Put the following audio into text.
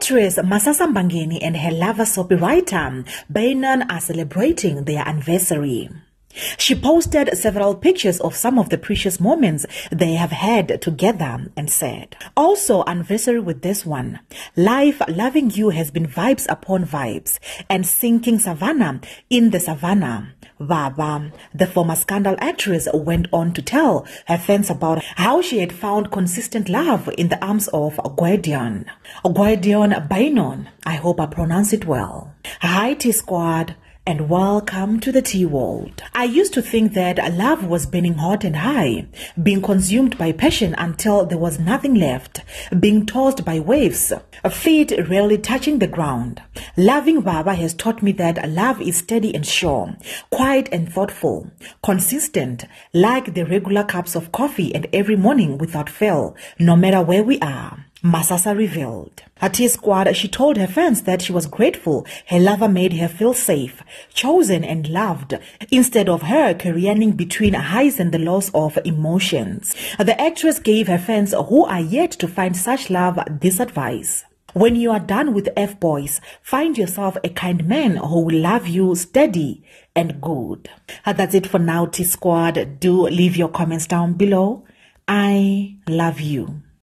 Actress Masasa Mbangeni and her lover soapy writer Bainan are celebrating their anniversary. She posted several pictures of some of the precious moments they have had together and said, Also anniversary with this one. Life loving you has been vibes upon vibes and sinking savannah in the savannah. Baba, the former scandal actress, went on to tell her fans about how she had found consistent love in the arms of Guardian. Guardian Bainon, I hope I pronounce it well. Hi T Squad, and welcome to the tea world. I used to think that love was burning hot and high, being consumed by passion until there was nothing left, being tossed by waves, feet rarely touching the ground. Loving Baba has taught me that love is steady and sure, quiet and thoughtful, consistent, like the regular cups of coffee and every morning without fail, no matter where we are. Masasa revealed. At Tea Squad, she told her fans that she was grateful her lover made her feel safe, chosen and loved, instead of her careering between highs and the lows of emotions. The actress gave her fans who are yet to find such love this advice. When you are done with F-boys, find yourself a kind man who will love you steady and good. Uh, that's it for now, T-Squad. Do leave your comments down below. I love you.